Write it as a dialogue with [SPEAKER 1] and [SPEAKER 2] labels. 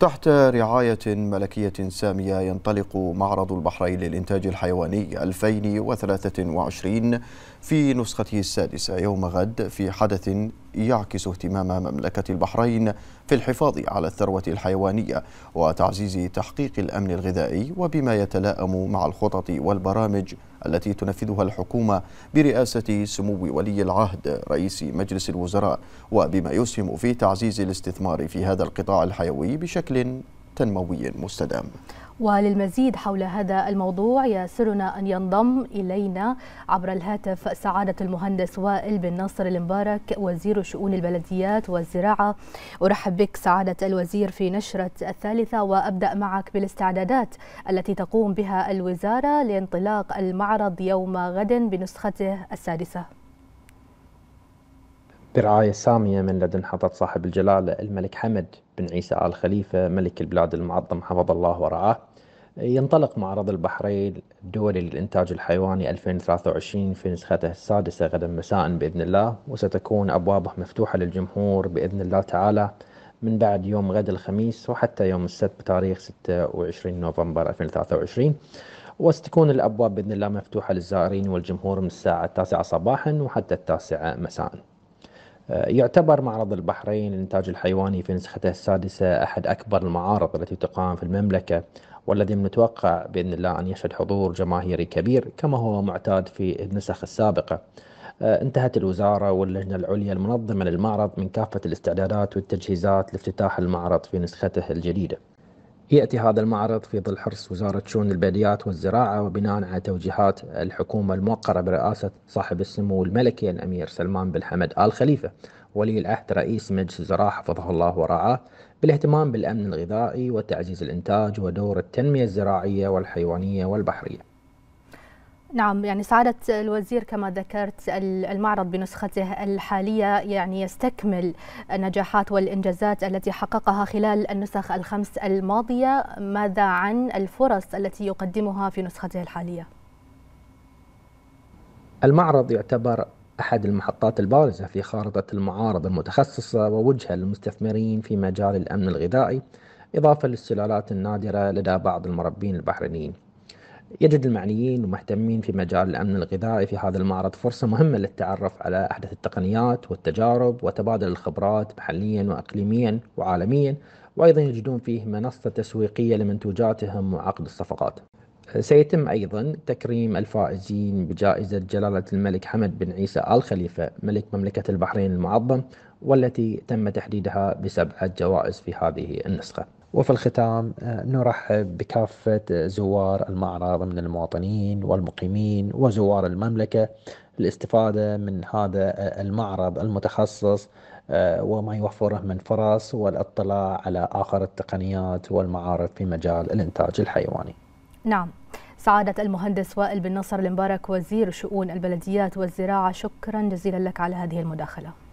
[SPEAKER 1] تحت رعاية ملكية سامية ينطلق معرض البحرين للإنتاج الحيواني 2023 في نسخته السادسة يوم غد في حدث يعكس اهتمام مملكة البحرين في الحفاظ على الثروة الحيوانية وتعزيز تحقيق الأمن الغذائي وبما يتلائم مع الخطط والبرامج التي تنفذها الحكومة برئاسة سمو ولي العهد رئيس مجلس الوزراء وبما يسهم في تعزيز الاستثمار في هذا القطاع الحيوي بشكل تنموي مستدام
[SPEAKER 2] وللمزيد حول هذا الموضوع يسرنا أن ينضم إلينا عبر الهاتف سعادة المهندس وائل بن ناصر المبارك وزير شؤون البلديات والزراعة أرحب بك سعادة الوزير في نشرة الثالثة وأبدأ معك بالاستعدادات التي تقوم بها الوزارة لانطلاق المعرض يوم غد بنسخته السادسة
[SPEAKER 3] برعاية سامية من لدن حضرة صاحب الجلالة الملك حمد بن عيسى آل خليفة ملك البلاد المعظم حفظ الله ورعاه ينطلق معرض البحرين الدولي للإنتاج الحيواني 2023 في نسخته السادسة غدا مساء بإذن الله وستكون أبوابه مفتوحة للجمهور بإذن الله تعالى من بعد يوم غد الخميس وحتى يوم السبت بتاريخ 26 نوفمبر 2023 وستكون الأبواب بإذن الله مفتوحة للزائرين والجمهور من الساعة التاسعة صباحا وحتى التاسعة مساءً آه، يعتبر معرض البحرين للإنتاج الحيواني في نسخته السادسة أحد أكبر المعارض التي تقام في المملكة والذي من المتوقع بإذن الله أن يشهد حضور جماهيري كبير كما هو معتاد في النسخ السابقة آه، انتهت الوزارة واللجنة العليا المنظمة للمعرض من كافة الاستعدادات والتجهيزات لافتتاح المعرض في نسخته الجديدة يأتي هذا المعرض في ظل حرص وزارة شؤون البلديات والزراعة وبناء على توجيهات الحكومة الموقرة برئاسة صاحب السمو الملكي الأمير سلمان بن حمد آل خليفة ولي العهد رئيس مجلس الزراعة حفظه الله ورعاه بالاهتمام بالأمن الغذائي وتعزيز الإنتاج ودور التنمية الزراعية والحيوانية والبحرية
[SPEAKER 2] نعم يعني سعادة الوزير كما ذكرت المعرض بنسخته الحالية يعني يستكمل النجاحات والإنجازات التي حققها خلال النسخ الخمس الماضية ماذا عن الفرص التي يقدمها في نسخته الحالية؟
[SPEAKER 3] المعرض يعتبر أحد المحطات البارزة في خارطة المعارضة المتخصصة ووجهة للمستثمرين في مجال الأمن الغذائي إضافة للسلالات النادرة لدى بعض المربين البحرينيين يجد المعنيين والمهتمين في مجال الأمن الغذائي في هذا المعرض فرصة مهمة للتعرف على أحدث التقنيات والتجارب وتبادل الخبرات محليا وإقليميا وعالميا وأيضا يجدون فيه منصة تسويقية لمنتوجاتهم وعقد الصفقات سيتم أيضا تكريم الفائزين بجائزة جلالة الملك حمد بن عيسى آل خليفة ملك مملكة البحرين المعظم والتي تم تحديدها بسبعة جوائز في هذه النسخة
[SPEAKER 4] وفي الختام آه، نرحب بكافة زوار المعرض من المواطنين والمقيمين وزوار المملكة للاستفادة من هذا آه، المعرض المتخصص آه، وما يوفره من فرص والاطلاع على آخر التقنيات والمعارف في مجال الإنتاج الحيواني
[SPEAKER 2] نعم سعادة المهندس وائل بن نصر المبارك وزير شؤون البلديات والزراعة شكرا جزيلا لك على هذه المداخلة